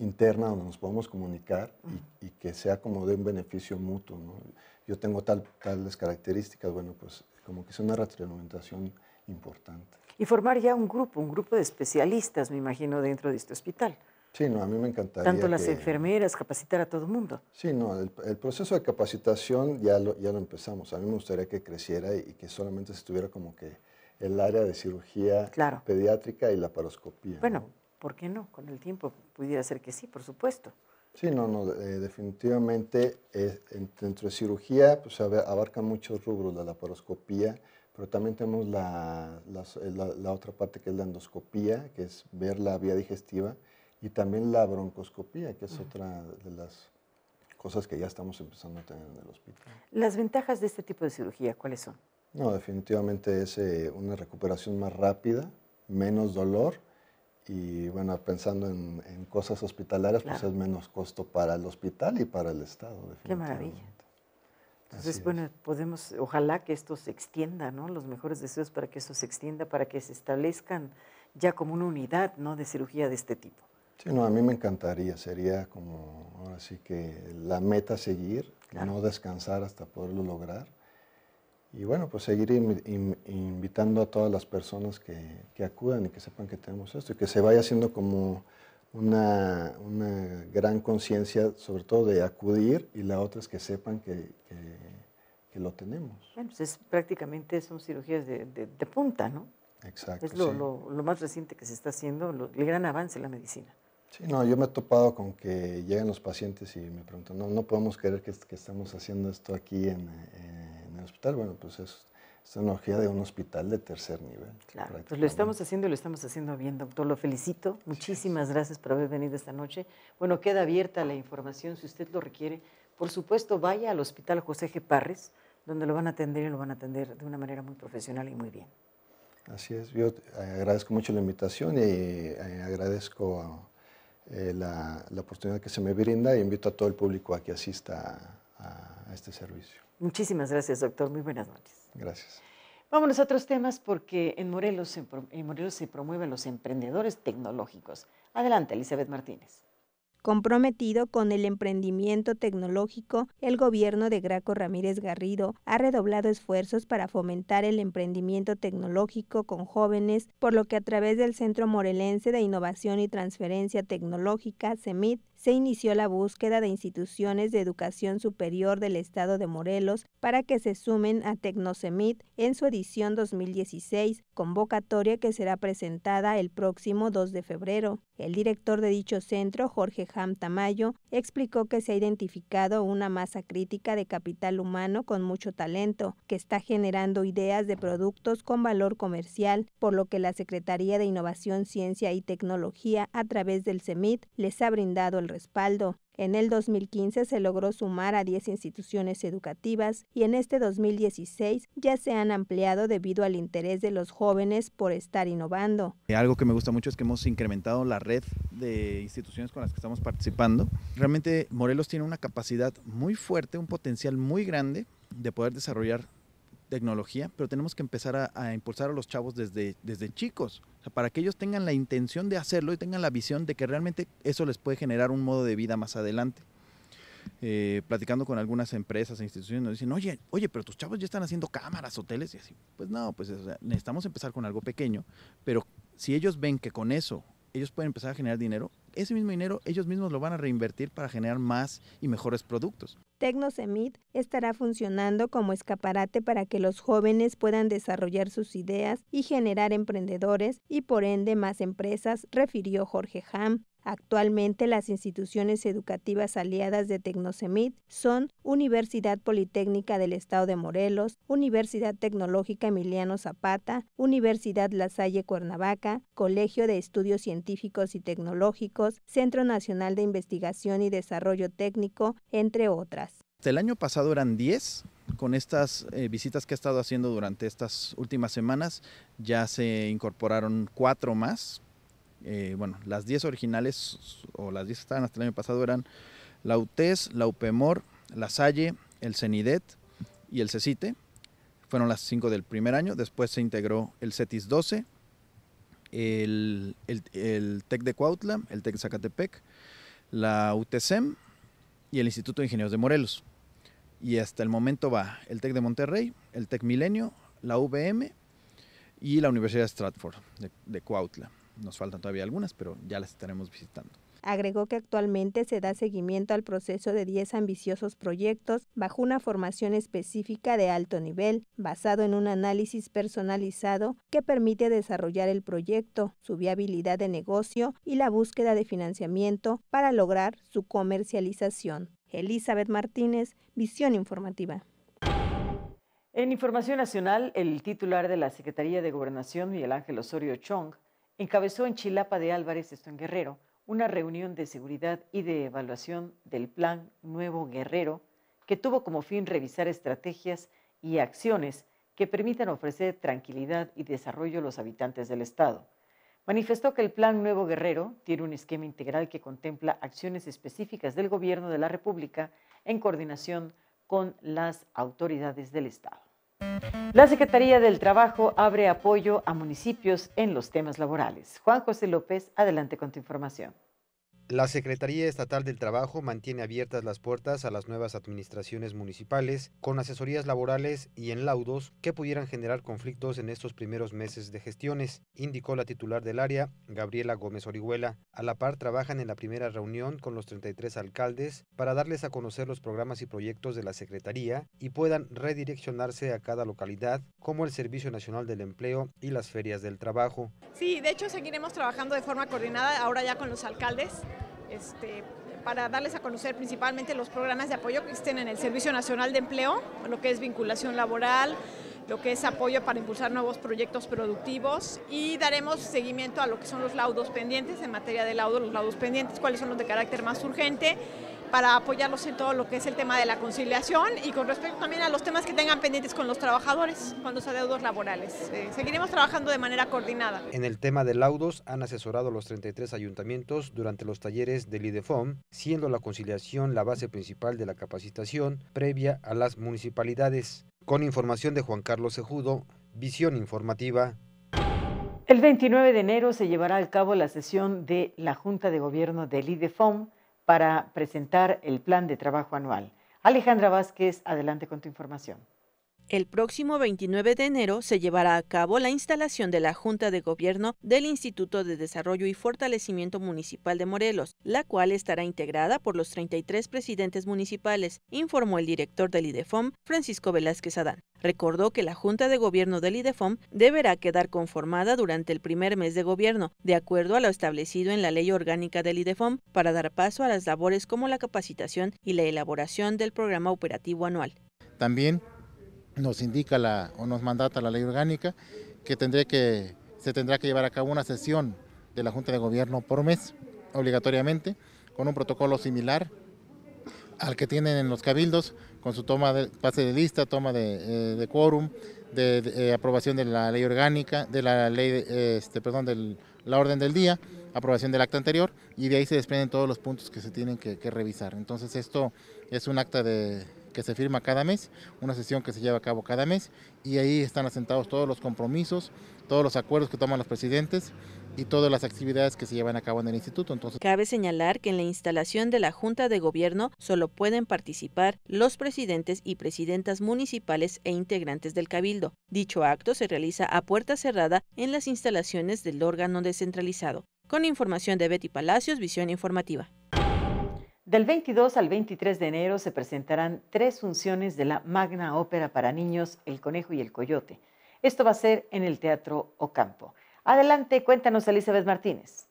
interna donde nos podamos comunicar y, que sea como de un beneficio mutuo. Yo tengo tal, tales características, bueno, pues como que es una retroalimentación importante. Y formar ya un grupo, un grupo de especialistas, me imagino, dentro de este hospital. Sí, no, a mí me encantaría. Tanto las enfermeras, capacitar a todo el mundo. Sí, no, el, proceso de capacitación ya lo, ya lo empezamos. A mí me gustaría que creciera y, que solamente estuviera como que el área de cirugía pediátrica y la paroscopía. Bueno, ¿Por qué no? Con el tiempo pudiera ser que sí, por supuesto. Sí, no, no, eh, definitivamente eh, dentro de cirugía pues, abarca abarcan muchos rubros, la laparoscopía, pero también tenemos eh, la, otra parte que es la endoscopía, que es ver la vía digestiva, y también la broncoscopía, que es otra de las cosas que ya estamos empezando a tener en el hospital. ¿Las ventajas de este tipo de cirugía cuáles son? No, definitivamente es una recuperación más rápida, menos dolor y bueno, pensando en, cosas hospitalarias, pues es menos costo para el hospital y para el Estado. Qué maravilla. Entonces, bueno, podemos, ojalá que esto se extienda, ¿no? Los mejores deseos para que esto se extienda, para que se establezcan ya como una unidad, ¿no? De cirugía de este tipo. Sí, no, a mí me encantaría, sería como, ahora sí que la meta seguir, no descansar hasta poderlo lograr y bueno, pues seguir invitando a todas las personas que, que, acudan y que sepan que tenemos esto y que se vaya haciendo como una, una gran conciencia, sobre todo de acudir, y la otra es que sepan que, que, lo tenemos. Bueno, pues prácticamente son cirugías de, de, punta, ¿no? Exacto. Es lo, lo, más reciente que se está haciendo, el gran avance en la medicina. Sí, no, yo me he topado con que llegan los pacientes y me preguntan, no, no podemos creer que, estamos haciendo esto aquí en hospital, bueno, pues es tecnología de un hospital de tercer nivel. Claro, pues lo estamos haciendo y lo estamos haciendo bien, doctor. Lo felicito. Muchísimas gracias por haber venido esta noche. Bueno, queda abierta la información si usted lo requiere. Por supuesto, vaya al Hospital José G. Parres, donde lo van a atender y lo van a atender de una manera muy profesional y muy bien. Así es. Yo agradezco mucho la invitación y eh, agradezco eh, la, oportunidad que se me brinda y e invito a todo el público a que asista a este servicio. Muchísimas gracias, doctor. Muy buenas noches. Gracias. Vámonos a otros temas porque en Morelos, se promueven los emprendedores tecnológicos. Adelante, Elizabeth Martínez. Comprometido con el emprendimiento tecnológico, el gobierno de Graco Ramírez Garrido ha redoblado esfuerzos para fomentar el emprendimiento tecnológico con jóvenes, por lo que a través del Centro Morelense de Innovación y Transferencia Tecnológica, CEMIT, se inició la búsqueda de instituciones de educación superior del estado de Morelos para que se sumen a Tecnosemit en su edición 2016, convocatoria que será presentada el próximo 2 de febrero. El director de dicho centro, Jorge Ham Tamayo, explicó que se ha identificado una masa crítica de capital humano con mucho talento, que está generando ideas de productos con valor comercial, por lo que la Secretaría de Innovación, Ciencia y Tecnología, a través del CEMIT, les ha brindado el respaldo. En el 2015 se logró sumar a 10 instituciones educativas y en este 2016 ya se han ampliado debido al interés de los jóvenes por estar innovando. Eh, algo que me gusta mucho es que hemos incrementado la red de instituciones con las que estamos participando. Realmente Morelos tiene una capacidad muy fuerte, un potencial muy grande de poder desarrollar tecnología, pero tenemos que empezar a, impulsar a los chavos desde, desde chicos, para que ellos tengan la intención de hacerlo y tengan la visión de que realmente eso les puede generar un modo de vida más adelante. Eh, platicando con algunas empresas e instituciones, nos dicen, oye, oye, pero tus chavos ya están haciendo cámaras, hoteles y así. Pues no, pues necesitamos empezar con algo pequeño, pero si ellos ven que con eso ellos pueden empezar a generar dinero, ese mismo dinero ellos mismos lo van a reinvertir para generar más y mejores productos. Tecnosemit estará funcionando como escaparate para que los jóvenes puedan desarrollar sus ideas y generar emprendedores y por ende más empresas, refirió Jorge Ham, Actualmente las instituciones educativas aliadas de Tecnosemit son Universidad Politécnica del Estado de Morelos, Universidad Tecnológica Emiliano Zapata, Universidad La Salle Cuernavaca, Colegio de Estudios Científicos y Tecnológicos, Centro Nacional de Investigación y Desarrollo Técnico, entre otras. El año pasado eran 10, con estas eh, visitas que ha estado haciendo durante estas últimas semanas ya se incorporaron cuatro más eh, bueno, las 10 originales o las 10 que estaban hasta el año pasado eran la UTES, la UPEMOR, la Salle, el CENIDET y el CECITE. Fueron las 5 del primer año. Después se integró el CETIS 12, el, TEC de Cuautla, el TEC de Zacatepec, la UTESEM y el Instituto de Ingenieros de Morelos. Y hasta el momento va el TEC de Monterrey, el TEC Milenio, la UVM y la Universidad de Stratford, de, de Cuautla. Nos faltan todavía algunas, pero ya las estaremos visitando. Agregó que actualmente se da seguimiento al proceso de 10 ambiciosos proyectos bajo una formación específica de alto nivel, basado en un análisis personalizado que permite desarrollar el proyecto, su viabilidad de negocio y la búsqueda de financiamiento para lograr su comercialización. Elizabeth Martínez, Visión Informativa. En Información Nacional, el titular de la Secretaría de Gobernación, Miguel Ángel Osorio Chong, encabezó en Chilapa de Álvarez, esto en Guerrero, una reunión de seguridad y de evaluación del Plan Nuevo Guerrero, que tuvo como fin revisar estrategias y acciones que permitan ofrecer tranquilidad y desarrollo a los habitantes del Estado. Manifestó que el Plan Nuevo Guerrero tiene un esquema integral que contempla acciones específicas del Gobierno de la República en coordinación con las autoridades del Estado. La Secretaría del Trabajo abre apoyo a municipios en los temas laborales. Juan José López, adelante con tu información. La Secretaría Estatal del Trabajo mantiene abiertas las puertas a las nuevas administraciones municipales con asesorías laborales y en laudos que pudieran generar conflictos en estos primeros meses de gestiones, indicó la titular del área, Gabriela Gómez Orihuela. A la par trabajan en la primera reunión con los 33 alcaldes para darles a conocer los programas y proyectos de la Secretaría y puedan redireccionarse a cada localidad, como el Servicio Nacional del Empleo y las ferias del trabajo. Sí, de hecho seguiremos trabajando de forma coordinada ahora ya con los alcaldes este, para darles a conocer principalmente los programas de apoyo que existen en el Servicio Nacional de Empleo, lo que es vinculación laboral, lo que es apoyo para impulsar nuevos proyectos productivos y daremos seguimiento a lo que son los laudos pendientes en materia de laudos, los laudos pendientes, cuáles son los de carácter más urgente para apoyarlos en todo lo que es el tema de la conciliación y con respecto también a los temas que tengan pendientes con los trabajadores, cuando los deudos laborales. Eh, seguiremos trabajando de manera coordinada. En el tema de laudos han asesorado los 33 ayuntamientos durante los talleres del IDEFOM, siendo la conciliación la base principal de la capacitación previa a las municipalidades. Con información de Juan Carlos Sejudo, Visión Informativa. El 29 de enero se llevará a cabo la sesión de la Junta de Gobierno del IDEFOM para presentar el plan de trabajo anual. Alejandra Vázquez, adelante con tu información. El próximo 29 de enero se llevará a cabo la instalación de la Junta de Gobierno del Instituto de Desarrollo y Fortalecimiento Municipal de Morelos, la cual estará integrada por los 33 presidentes municipales, informó el director del IDEFOM, Francisco Velázquez Adán. Recordó que la Junta de Gobierno del IDEFOM deberá quedar conformada durante el primer mes de gobierno, de acuerdo a lo establecido en la Ley Orgánica del IDEFOM, para dar paso a las labores como la capacitación y la elaboración del programa operativo anual. También nos indica la, o nos mandata la ley orgánica que, tendré que se tendrá que llevar a cabo una sesión de la Junta de Gobierno por mes, obligatoriamente, con un protocolo similar al que tienen en los cabildos, con su toma de pase de lista, toma de, eh, de quórum, de, eh, aprobación de la ley orgánica, de la ley, este, perdón, de la orden del día, aprobación del acta anterior y de ahí se desprenden todos los puntos que se tienen que revisar. Entonces esto es un acta de que se firma cada mes, una sesión que se lleva a cabo cada mes y ahí están asentados todos los compromisos, todos los acuerdos que toman los presidentes y todas las actividades que se llevan a cabo en el instituto. Entonces, cabe señalar que en la instalación de la Junta de Gobierno solo pueden participar los presidentes y presidentas municipales e integrantes del cabildo. Dicho acto se realiza a puerta cerrada en las instalaciones del órgano descentralizado. Con información de Betty Palacios, Visión Informativa. Del 22 al 23 de enero se presentarán tres funciones de la magna ópera para niños El Conejo y el Coyote. Esto va a ser en el Teatro Ocampo. Adelante, cuéntanos Elizabeth Martínez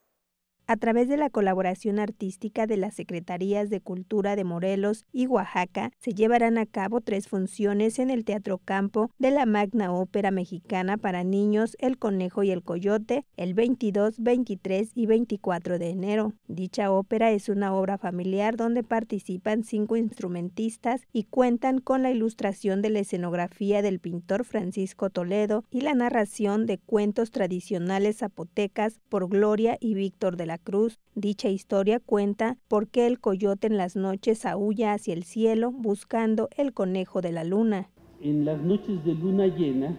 a través de la colaboración artística de las Secretarías de Cultura de Morelos y Oaxaca, se llevarán a cabo tres funciones en el Teatro Campo de la Magna Ópera Mexicana para niños El Conejo y el Coyote el 22, 23 y 24 de enero. Dicha ópera es una obra familiar donde participan cinco instrumentistas y cuentan con la ilustración de la escenografía del pintor Francisco Toledo y la narración de cuentos tradicionales zapotecas por Gloria y Víctor de la Cruz. Dicha historia cuenta por qué el coyote en las noches aúlla hacia el cielo buscando el conejo de la luna. En las noches de luna llena,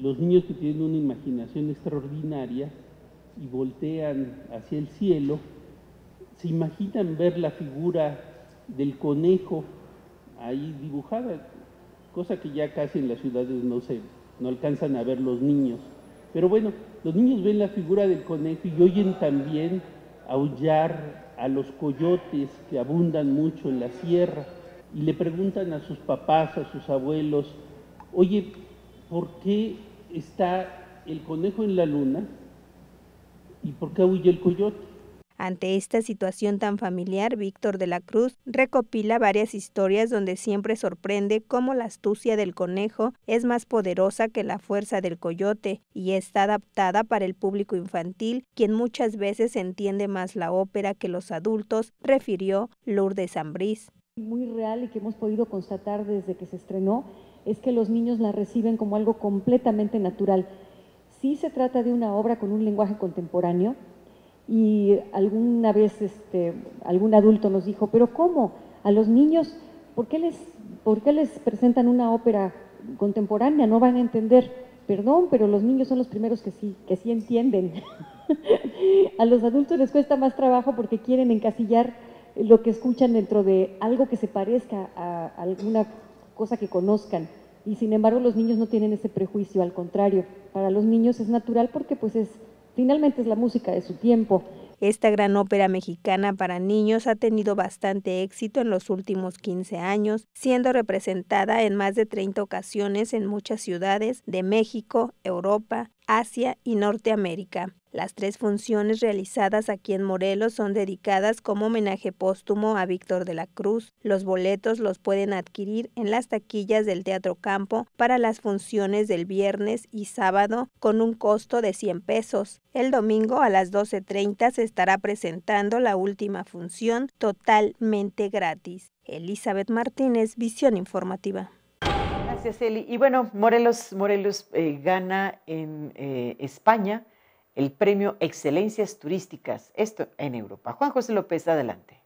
los niños que tienen una imaginación extraordinaria y voltean hacia el cielo, se imaginan ver la figura del conejo ahí dibujada, cosa que ya casi en las ciudades no se no alcanzan a ver los niños. Pero bueno, los niños ven la figura del conejo y oyen también aullar a los coyotes que abundan mucho en la sierra y le preguntan a sus papás, a sus abuelos, oye, ¿por qué está el conejo en la luna y por qué huye el coyote? Ante esta situación tan familiar, Víctor de la Cruz recopila varias historias donde siempre sorprende cómo la astucia del conejo es más poderosa que la fuerza del coyote y está adaptada para el público infantil, quien muchas veces entiende más la ópera que los adultos, refirió Lourdes Ambrís. Muy real y que hemos podido constatar desde que se estrenó es que los niños la reciben como algo completamente natural. Sí se trata de una obra con un lenguaje contemporáneo, y alguna vez este, algún adulto nos dijo, pero ¿cómo? A los niños, ¿por qué les, por les presentan una ópera contemporánea? No van a entender. Perdón, pero los niños son los primeros que sí, que sí entienden. a los adultos les cuesta más trabajo porque quieren encasillar lo que escuchan dentro de algo que se parezca a alguna cosa que conozcan. Y sin embargo los niños no tienen ese prejuicio, al contrario, para los niños es natural porque pues es Finalmente es la música de su tiempo. Esta gran ópera mexicana para niños ha tenido bastante éxito en los últimos 15 años, siendo representada en más de 30 ocasiones en muchas ciudades de México, Europa, Asia y Norteamérica. Las tres funciones realizadas aquí en Morelos son dedicadas como homenaje póstumo a Víctor de la Cruz. Los boletos los pueden adquirir en las taquillas del Teatro Campo para las funciones del viernes y sábado con un costo de 100 pesos. El domingo a las 12.30 se estará presentando la última función totalmente gratis. Elizabeth Martínez, Visión Informativa. Gracias, Eli. Y bueno, Morelos, Morelos eh, gana en eh, España el premio Excelencias Turísticas, esto en Europa. Juan José López, adelante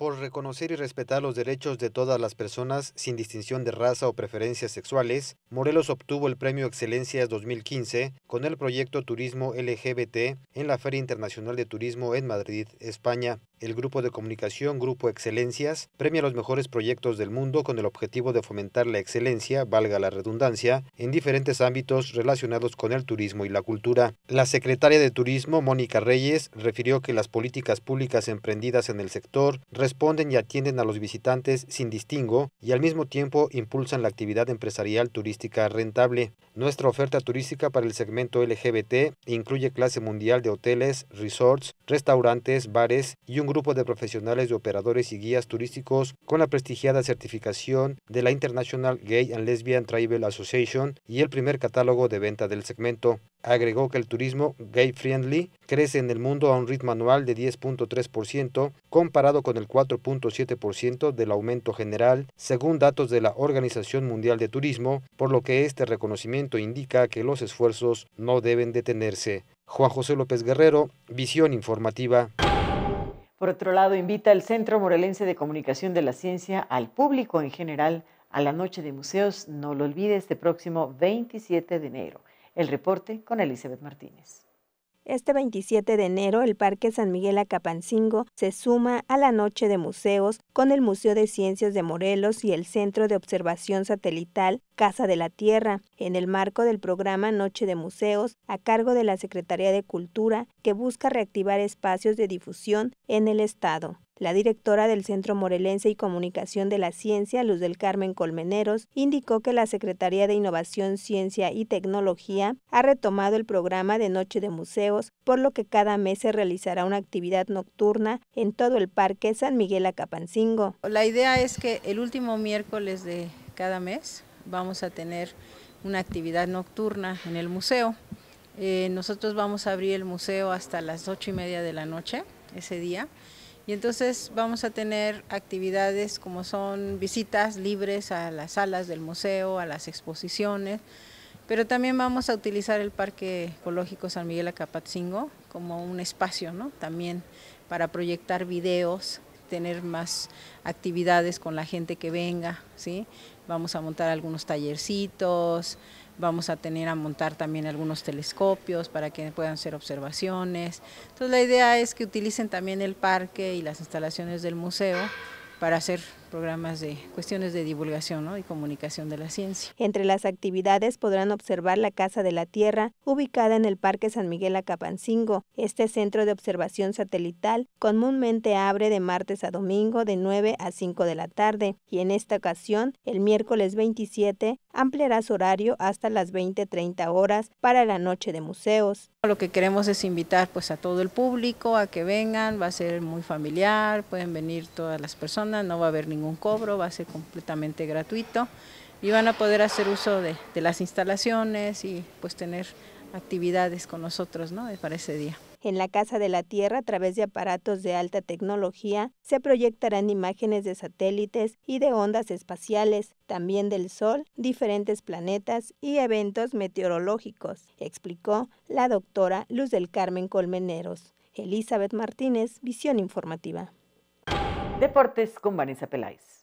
por reconocer y respetar los derechos de todas las personas sin distinción de raza o preferencias sexuales, Morelos obtuvo el Premio Excelencias 2015 con el proyecto Turismo LGBT en la Feria Internacional de Turismo en Madrid, España. El grupo de comunicación Grupo Excelencias premia los mejores proyectos del mundo con el objetivo de fomentar la excelencia, valga la redundancia, en diferentes ámbitos relacionados con el turismo y la cultura. La secretaria de Turismo, Mónica Reyes, refirió que las políticas públicas emprendidas en el sector responden y atienden a los visitantes sin distingo y al mismo tiempo impulsan la actividad empresarial turística rentable. Nuestra oferta turística para el segmento LGBT incluye clase mundial de hoteles, resorts, restaurantes, bares y un grupo de profesionales de operadores y guías turísticos con la prestigiada certificación de la International Gay and Lesbian Tribal Association y el primer catálogo de venta del segmento. Agregó que el turismo gay friendly crece en el mundo a un ritmo anual de 10.3% comparado con el 4.7% del aumento general, según datos de la Organización Mundial de Turismo, por lo que este reconocimiento indica que los esfuerzos no deben detenerse. Juan José López Guerrero, Visión Informativa. Por otro lado, invita el Centro Morelense de Comunicación de la Ciencia al público en general a la Noche de Museos, no lo olvide este próximo 27 de enero. El reporte con Elizabeth Martínez. Este 27 de enero, el Parque San Miguel Acapancingo se suma a la Noche de Museos con el Museo de Ciencias de Morelos y el Centro de Observación Satelital Casa de la Tierra, en el marco del programa Noche de Museos, a cargo de la Secretaría de Cultura, que busca reactivar espacios de difusión en el Estado. La directora del Centro Morelense y Comunicación de la Ciencia, Luz del Carmen Colmeneros, indicó que la Secretaría de Innovación, Ciencia y Tecnología ha retomado el programa de Noche de Museos, por lo que cada mes se realizará una actividad nocturna en todo el Parque San Miguel Acapancingo. La idea es que el último miércoles de cada mes vamos a tener una actividad nocturna en el museo. Eh, nosotros vamos a abrir el museo hasta las ocho y media de la noche ese día. Y entonces vamos a tener actividades como son visitas libres a las salas del museo, a las exposiciones, pero también vamos a utilizar el Parque Ecológico San Miguel Acapatzingo como un espacio, ¿no? También para proyectar videos tener más actividades con la gente que venga, ¿sí? Vamos a montar algunos tallercitos, vamos a tener a montar también algunos telescopios para que puedan hacer observaciones. Entonces la idea es que utilicen también el parque y las instalaciones del museo para hacer programas de cuestiones de divulgación y comunicación de la ciencia. Entre las actividades podrán observar la Casa de la Tierra, ubicada en el Parque San Miguel Acapancingo. Este centro de observación satelital comúnmente abre de martes a domingo de 9 a 5 de la tarde y en esta ocasión, el miércoles 27, ampliará su horario hasta las 20.30 horas para la noche de museos. Lo que queremos es invitar pues a todo el público a que vengan, va a ser muy familiar, pueden venir todas las personas, no va a haber ningún ningún cobro, va a ser completamente gratuito y van a poder hacer uso de, las instalaciones y pues tener actividades con nosotros ¿no? para ese día. En la Casa de la Tierra, a través de aparatos de alta tecnología, se proyectarán imágenes de satélites y de ondas espaciales, también del Sol, diferentes planetas y eventos meteorológicos, explicó la doctora Luz del Carmen Colmeneros. Elizabeth Martínez, Visión Informativa. Deportes con Vanessa Peláez.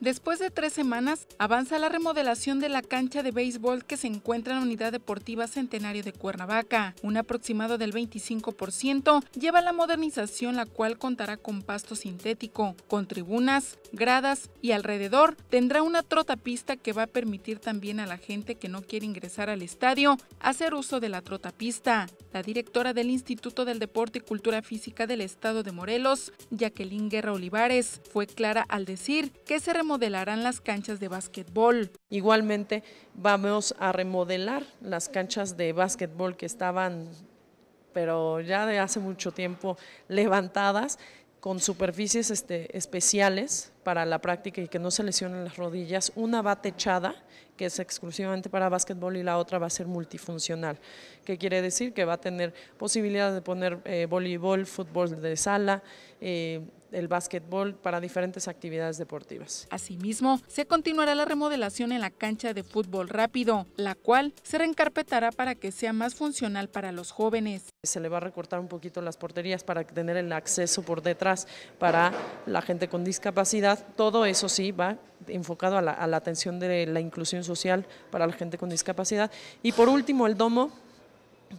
Después de tres semanas, avanza la remodelación de la cancha de béisbol que se encuentra en la Unidad Deportiva Centenario de Cuernavaca. Un aproximado del 25% lleva la modernización, la cual contará con pasto sintético, con tribunas, gradas y alrededor tendrá una trotapista que va a permitir también a la gente que no quiere ingresar al estadio hacer uso de la trotapista. La directora del Instituto del Deporte y Cultura Física del Estado de Morelos, Jacqueline Guerra Olivares, fue clara al decir que se remodelarán las canchas de básquetbol. Igualmente vamos a remodelar las canchas de básquetbol que estaban, pero ya de hace mucho tiempo, levantadas con superficies este, especiales para la práctica y que no se lesionen las rodillas. Una va techada, que es exclusivamente para básquetbol, y la otra va a ser multifuncional, que quiere decir que va a tener posibilidad de poner eh, voleibol, fútbol de sala, eh, el básquetbol para diferentes actividades deportivas. Asimismo, se continuará la remodelación en la cancha de fútbol rápido, la cual se reencarpetará para que sea más funcional para los jóvenes. Se le va a recortar un poquito las porterías para tener el acceso por detrás para la gente con discapacidad. Todo eso sí va enfocado a la, atención de la inclusión social para la gente con discapacidad. Y por último, el domo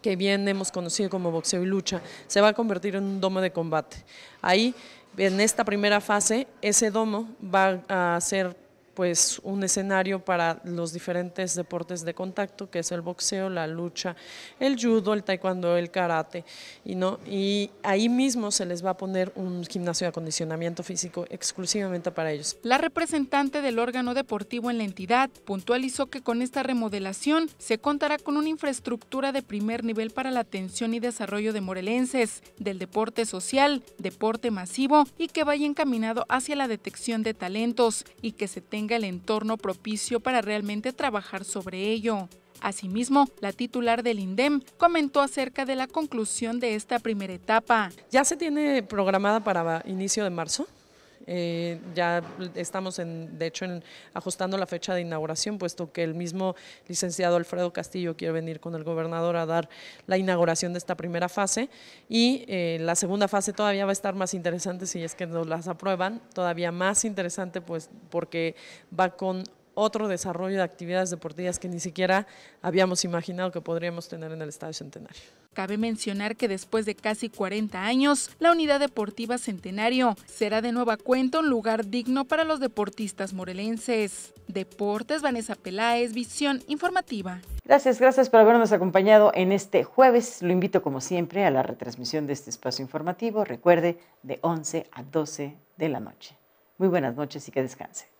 que bien hemos conocido como boxeo y lucha, se va a convertir en un domo de combate. Ahí en esta primera fase, ese domo va a ser pues un escenario para los diferentes deportes de contacto, que es el boxeo, la lucha, el judo, el taekwondo, el karate, y, no, y ahí mismo se les va a poner un gimnasio de acondicionamiento físico exclusivamente para ellos. La representante del órgano deportivo en la entidad puntualizó que con esta remodelación se contará con una infraestructura de primer nivel para la atención y desarrollo de morelenses, del deporte social, deporte masivo y que vaya encaminado hacia la detección de talentos y que se tenga el entorno propicio para realmente trabajar sobre ello. Asimismo, la titular del INDEM comentó acerca de la conclusión de esta primera etapa. Ya se tiene programada para inicio de marzo eh, ya estamos, en, de hecho, en, ajustando la fecha de inauguración, puesto que el mismo licenciado Alfredo Castillo quiere venir con el gobernador a dar la inauguración de esta primera fase. Y eh, la segunda fase todavía va a estar más interesante si es que nos las aprueban, todavía más interesante pues porque va con otro desarrollo de actividades deportivas que ni siquiera habíamos imaginado que podríamos tener en el Estadio Centenario. Cabe mencionar que después de casi 40 años, la Unidad Deportiva Centenario será de nueva cuenta un lugar digno para los deportistas morelenses. Deportes, Vanessa Peláez, Visión Informativa. Gracias, gracias por habernos acompañado en este jueves. Lo invito como siempre a la retransmisión de este espacio informativo, recuerde, de 11 a 12 de la noche. Muy buenas noches y que descanse.